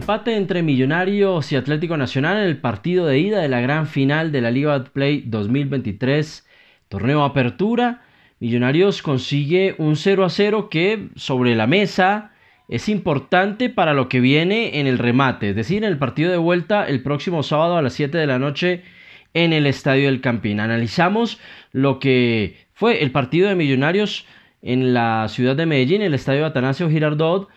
Empate entre Millonarios y Atlético Nacional en el partido de ida de la gran final de la Liga Play 2023, torneo Apertura. Millonarios consigue un 0 a 0 que sobre la mesa es importante para lo que viene en el remate, es decir, en el partido de vuelta el próximo sábado a las 7 de la noche en el Estadio del Campín. Analizamos lo que fue el partido de Millonarios en la ciudad de Medellín, el Estadio Atanasio Girardot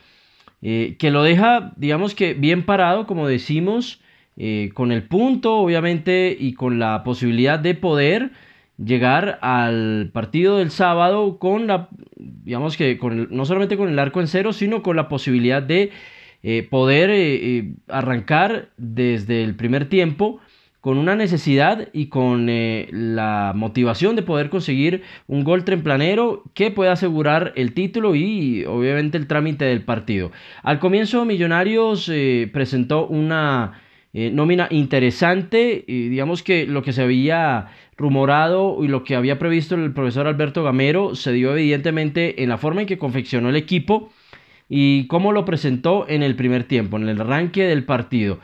eh, que lo deja, digamos que bien parado, como decimos, eh, con el punto, obviamente, y con la posibilidad de poder llegar al partido del sábado con la, digamos que con no solamente con el arco en cero, sino con la posibilidad de eh, poder arrancar desde el primer tiempo con una necesidad y con eh, la motivación de poder conseguir un gol tremplanero que pueda asegurar el título y obviamente el trámite del partido. Al comienzo Millonarios eh, presentó una eh, nómina interesante, y digamos que lo que se había rumorado y lo que había previsto el profesor Alberto Gamero se dio evidentemente en la forma en que confeccionó el equipo y cómo lo presentó en el primer tiempo, en el arranque del partido.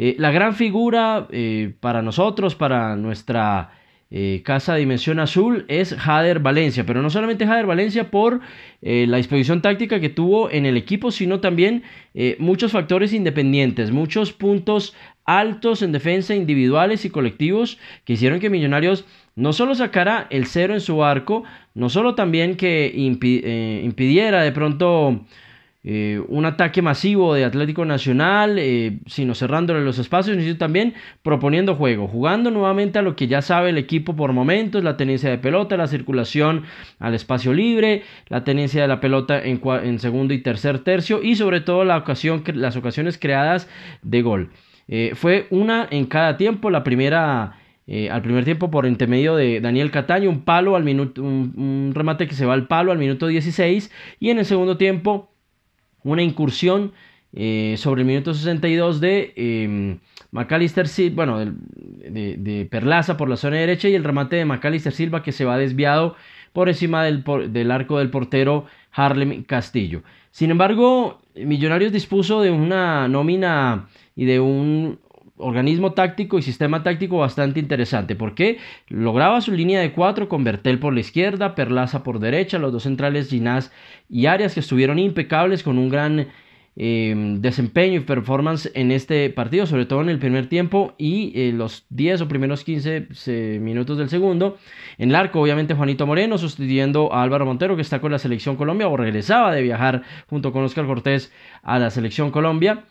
Eh, la gran figura eh, para nosotros, para nuestra eh, Casa Dimensión Azul, es Jader Valencia. Pero no solamente Jader Valencia por la disposición táctica que tuvo en el equipo, sino también muchos factores independientes, muchos puntos altos en defensa individuales y colectivos que hicieron que Millonarios no solo sacara el cero en su arco, no solo también que impidiera de pronto eh, un ataque masivo de Atlético Nacional, eh, sino cerrándole los espacios, sino también proponiendo juego, jugando nuevamente a lo que ya sabe el equipo por momentos, la tenencia de pelota, la circulación al espacio libre, la tenencia de la pelota en, segundo y tercer tercio y sobre todo la ocasión, las ocasiones creadas de gol. Eh, fue una en cada tiempo, la primera... al primer tiempo por intermedio de Daniel Cataño, un palo al minuto, un, remate que se va al palo al minuto 16 y en el segundo tiempo una incursión eh, sobre el minuto 62 de eh, Silva, bueno, de, Perlaza por la zona derecha y el remate de Macalister Silva que se va desviado por encima del, del arco del portero Harlem Castillo. Sin embargo, Millonarios dispuso de una nómina y de un organismo táctico y sistema táctico bastante interesante porque lograba su línea de cuatro con Bertel por la izquierda, Perlaza por derecha, los dos centrales Ginás y Arias que estuvieron impecables con un gran em, desempeño y performance en este partido, sobre todo en el primer tiempo y eh, los 10 o primeros 15 minutos del segundo. En el arco, obviamente, Juanito Moreno sustituyendo a Álvaro Montero, que está con la selección Colombia o regresaba de viajar junto con Oscar Cortés a la selección Colombia.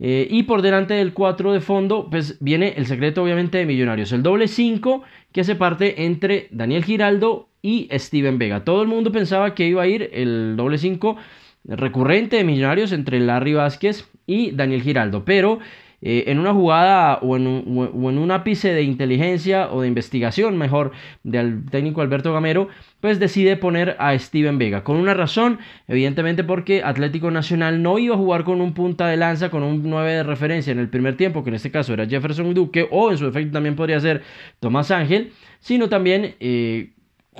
Eh, y por delante del 4 de fondo, pues viene el secreto obviamente de Millonarios. El doble 5 que se parte entre Daniel Giraldo y Steven Vega. Todo el mundo pensaba que iba a ir el doble 5 recurrente de Millonarios entre Larry Vázquez y Daniel Giraldo. Pero eh, en una jugada o en, un, en ápice de inteligencia o de investigación, mejor, del técnico Alberto Gamero, pues decide poner a Steven Vega. Con una razón, evidentemente porque Atlético Nacional no iba a jugar con un punta de lanza, con un 9 de referencia en el primer tiempo, que en este caso era Jefferson Duque, o en su efecto también podría ser Tomás Ángel, sino también... Eh,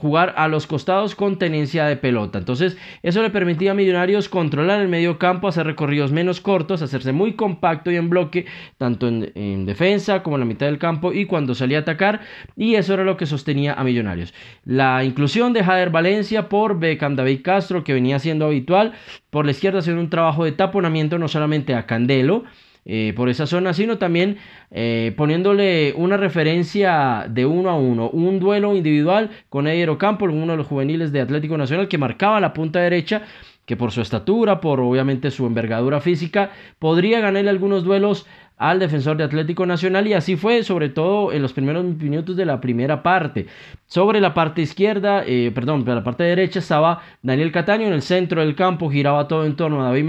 jugar a los costados con tenencia de pelota. Entonces, eso le permitía a Millonarios controlar el medio campo, hacer recorridos menos cortos, hacerse muy compacto y en bloque, tanto en, defensa como en la mitad del campo y cuando salía a atacar. Y eso era lo que sostenía a Millonarios. La inclusión de Jader Valencia por Beckham David Castro, que venía siendo habitual, por la izquierda haciendo un trabajo de taponamiento no solamente a Candelo, eh, por esa zona, sino también eh, poniéndole una referencia de uno a uno, un duelo individual con Edier Ocampo, uno de los juveniles de Atlético Nacional que marcaba la punta derecha que por su estatura, por obviamente su envergadura física, podría ganarle algunos duelos al defensor de Atlético Nacional y así fue, sobre todo en los primeros minutos de la primera parte. Sobre la parte izquierda, eh, perdón, la parte derecha estaba Daniel Cataño en el centro del campo, giraba todo en torno a David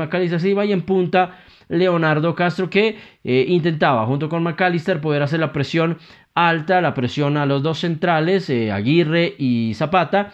va y en punta Leonardo Castro que eh, intentaba junto con McAllister poder hacer la presión alta, la presión a los dos centrales, eh, Aguirre y Zapata,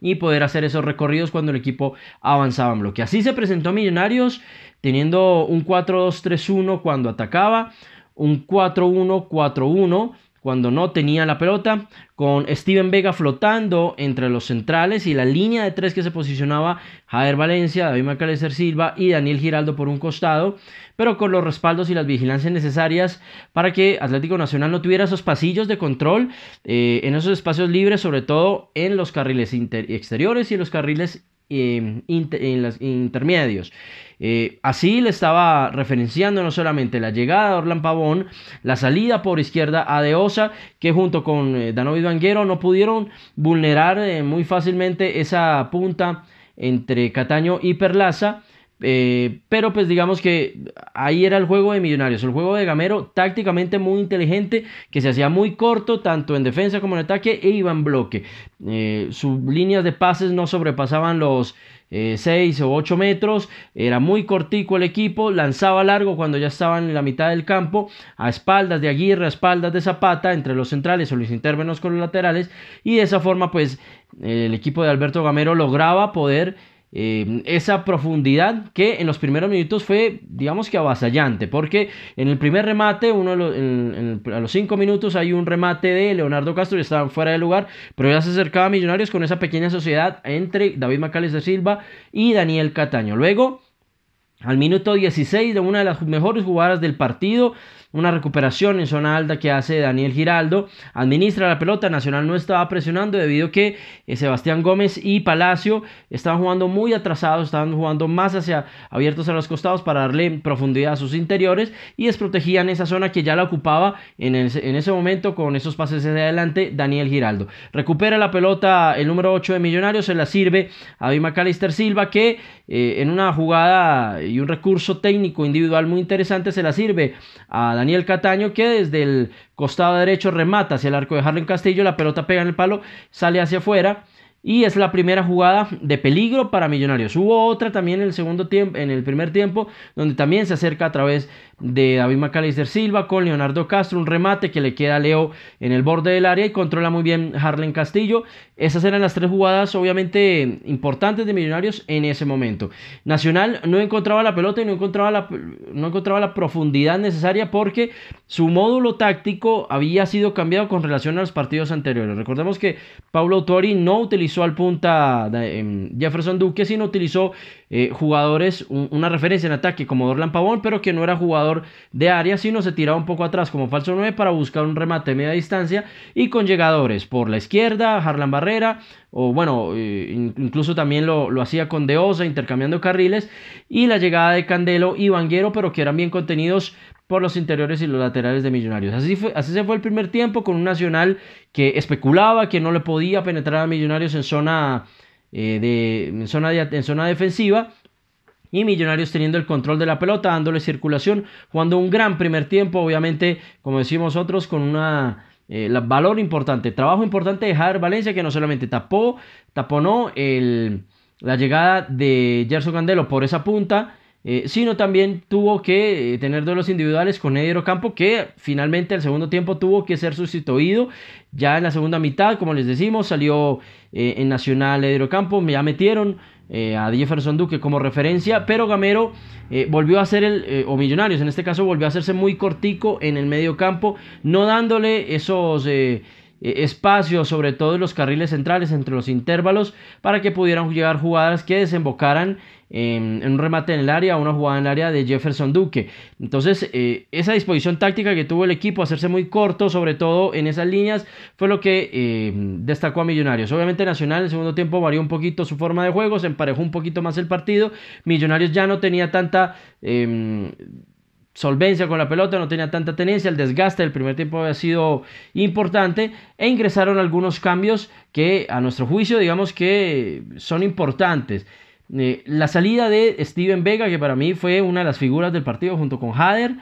y poder hacer esos recorridos cuando el equipo avanzaba en bloque. Así se presentó Millonarios teniendo un 4-2-3-1 cuando atacaba, un 4-1-4-1 cuando no tenía la pelota, con Steven Vega flotando entre los centrales y la línea de tres que se posicionaba Jader Valencia, David Macalester Silva y Daniel Giraldo por un costado, pero con los respaldos y las vigilancias necesarias para que Atlético Nacional no tuviera esos pasillos de control eh, en esos espacios libres, sobre todo en los carriles exteriores y en los carriles Em, en los intermedios. Eh, así le estaba referenciando no solamente la llegada de Orlan Pavón, la salida por izquierda a Deosa, que junto con eh, no pudieron vulnerar eh, muy fácilmente esa punta entre Cataño y Perlaza. Eh, pero pues digamos que ahí era el juego de Millonarios, el juego de Gamero tácticamente muy inteligente, que se hacía muy corto tanto en defensa como en ataque e iba en bloque. Eh, sus líneas de pases no sobrepasaban los 6 eh, o 8 metros, era muy cortico el equipo, lanzaba largo cuando ya estaban en la mitad del campo, a espaldas de Aguirre, a espaldas de Zapata, entre los centrales o los intervinos con los laterales, y de esa forma pues el equipo de Alberto Gamero lograba poder Em, esa profundidad que en los primeros minutos fue, digamos que avasallante, porque en el primer remate, uno en, a los cinco minutos hay un remate de Leonardo Castro, y estaba fuera de lugar, pero ya se acercaba a Millonarios con esa pequeña sociedad entre David de Silva y Daniel Cataño. Luego, al minuto 16 de una de las mejores jugadas del partido, una recuperación en zona alta que hace Daniel Giraldo. Administra la pelota. Nacional no estaba presionando debido a que eh, Sebastián Gómez y Palacio estaban jugando muy atrasados. Estaban jugando más hacia abiertos a los costados para darle profundidad a sus interiores. Y desprotegían esa zona que ya la ocupaba en, ese momento con esos pases de adelante Daniel Giraldo. Recupera la pelota el número 8 de Millonarios. Se la sirve a Bima Calister Silva que eh, en una jugada y un recurso técnico individual muy interesante se la sirve a Daniel Daniel Cataño que desde el costado derecho remata hacia el arco de Harlem Castillo, la pelota pega en el palo, sale hacia afuera y es la primera jugada de peligro para Millonarios. Hubo otra también en el segundo tiempo, en el primer tiempo, donde también se acerca a través de David Macalister Silva con Leonardo Castro. Un remate que le queda a Leo en el borde del área y controla muy bien Harlen Castillo. Esas eran las tres jugadas, obviamente, importantes de Millonarios en ese momento. Nacional no encontraba la pelota y no encontraba la, no encontraba la profundidad necesaria porque su módulo táctico había sido cambiado con relación a los partidos anteriores. Recordemos que Pablo Autori no utilizó al punta em, Jefferson Duque, sino utilizó eh, jugadores, una referencia en ataque como Dorlan Pavón, pero que no era jugador de área, sino se tiraba un poco atrás como falso 9 para buscar un remate de media distancia y con llegadores por la izquierda, Harlan Barrera, o bueno, eh, incluso también lo, lo hacía con Deosa, intercambiando carriles, y la llegada de Candelo y Vanguero, pero que eran bien contenidos por los interiores y los laterales de Millonarios. Así, así se fue el primer tiempo con un Nacional que especulaba que no le podía penetrar a Millonarios en zona, eh, de, zona, en defensiva. Y Millonarios teniendo el control de la pelota, dándole circulación, jugando un gran primer tiempo, obviamente, como decimos otros, con una eh, valor importante, trabajo importante de Javier Valencia, que no solamente tapó, taponó el, la llegada de Gerson Candelo por esa punta, eh, sino también tuvo que eh, tener duelos individuales con Edero Campo, que finalmente al segundo tiempo tuvo que ser sustituido. Ya en la segunda mitad, como les decimos, salió eh, en Nacional Campo me ya metieron a Jefferson Duque como referencia, pero Gamero volvió a ser el, o Millonarios en este caso, volvió a hacerse muy cortico en el medio campo, no dándole esos eh, espacio, sobre todo en los carriles centrales, entre los intervalos, para que pudieran llegar jugadas que desembocaran en un remate en el área, una jugada en el área de Jefferson Duque. Entonces, eh, esa disposición táctica que tuvo el equipo, hacerse muy corto, sobre todo en esas líneas, fue lo que eh, destacó a Millonarios. Obviamente Nacional en el segundo tiempo varió un poquito su forma de juego, se emparejó un poquito más el partido. Millonarios ya no tenía tanta... Em, solvencia con la pelota, no tenía tanta tenencia, el desgaste del primer tiempo había sido importante e ingresaron algunos cambios que a nuestro juicio digamos que son importantes. Eh, la salida de Steven Vega, que para mí fue una de las figuras del partido junto con Hader,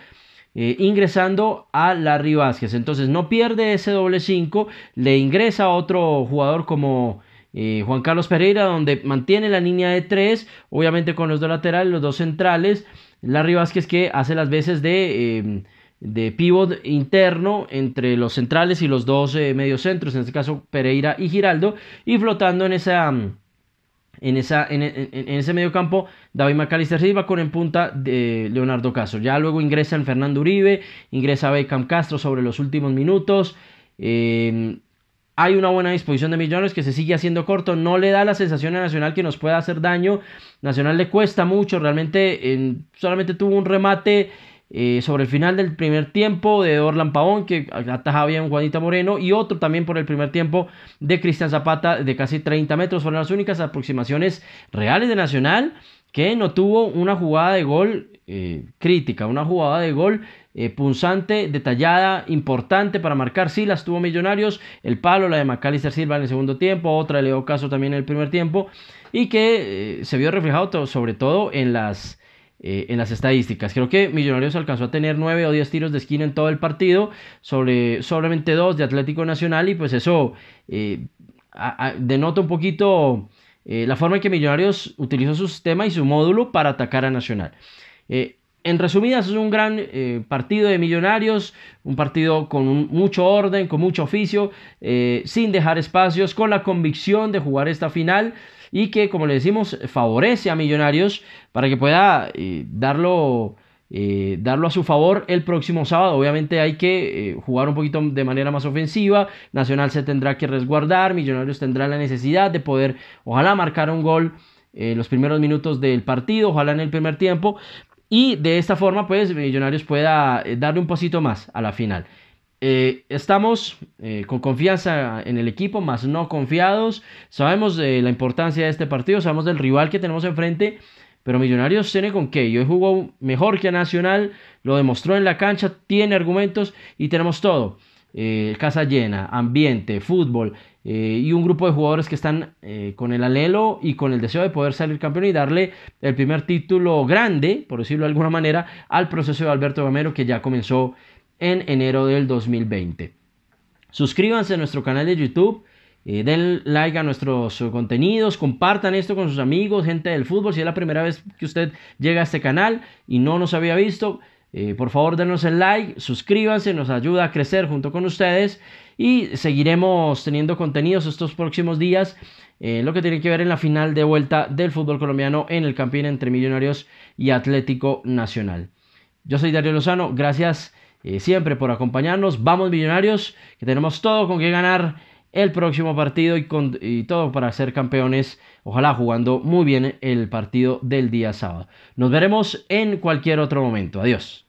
eh, ingresando a Larry Vázquez. Entonces no pierde ese doble 5, le ingresa a otro jugador como... Eh, Juan Carlos Pereira, donde mantiene la línea de 3, obviamente con los dos laterales, los dos centrales, Larry Vázquez que hace las veces de, eh, em, pivot interno entre los centrales y los dos eh, medio centros. en este caso Pereira y Giraldo, y flotando en esa... Em, en, ese medio campo, David McAllister va con en punta de Leonardo Castro. Ya luego ingresan Fernando Uribe, ingresa Beckham Castro sobre los últimos minutos. Em, hay una buena disposición de millones que se sigue haciendo corto. No le da la sensación a Nacional que nos pueda hacer daño. Nacional le cuesta mucho. Realmente solamente tuvo un remate eh, sobre el final del primer tiempo de Orlan Pavón, que atajaba bien Juanita Moreno. Y otro también por el primer tiempo de Cristian Zapata de casi 30 metros. Fueron las únicas aproximaciones reales de Nacional que no tuvo una jugada de gol eh, crítica, una jugada de gol eh, punzante, detallada, importante para marcar. Sí, las tuvo Millonarios. El palo, la de Macalister Silva en el segundo tiempo, otra le dio Caso también en el primer tiempo. Y que eh, se vio reflejado sobre todo en las, eh, en las estadísticas. Creo que Millonarios alcanzó a tener 9 o 10 tiros de esquina en todo el partido, sobre solamente 2 de Atlético Nacional. Y pues eso denota un poquito la forma en que Millonarios utilizó su sistema y su módulo para atacar a Nacional en resumidas, es un gran eh, partido de millonarios, un partido con mucho orden, con mucho oficio, eh, sin dejar espacios, con la convicción de jugar esta final y que, como le decimos, favorece a millonarios para que pueda eh, darlo, darlo a su favor el próximo sábado. Obviamente hay que jugar un poquito de manera más ofensiva, Nacional se tendrá que resguardar, Millonarios tendrá la necesidad de poder, ojalá, marcar un gol. En los primeros minutos del partido, ojalá en el primer tiempo, y de esta forma pues Millonarios pueda eh, darle un pasito más a la final. Eh, estamos eh, con confianza en el equipo, más no confiados. Sabemos la importancia de este partido, sabemos del rival que tenemos enfrente, pero Millonarios tiene con qué. yo hoy jugó mejor que Nacional, lo demostró en la cancha, tiene argumentos y tenemos todo. casa llena, ambiente, fútbol, eh, y un grupo de jugadores que están eh, con el alelo y con el deseo de poder salir campeón y darle el primer título grande, por decirlo de alguna manera, al proceso de Alberto Gamero que ya comenzó en enero del 2020. Suscríbanse a nuestro canal de YouTube. Eh, den like a nuestros contenidos, compartan esto con sus amigos, gente del fútbol. Si es la primera vez que usted llega a este canal y no nos había visto, eh, por favor, denos el like, suscríbanse, nos ayuda a crecer junto con ustedes y seguiremos teniendo contenidos estos próximos días. Eh, lo que tiene que ver en la final de vuelta del fútbol colombiano en el Campín entre Millonarios y Atlético Nacional. Yo soy Darío Lozano, gracias eh, siempre por acompañarnos. Vamos Millonarios, que tenemos todo con que ganar el próximo partido y, con, y todo para ser campeones, ojalá jugando muy bien el partido del día sábado. Nos veremos en cualquier otro momento. Adiós.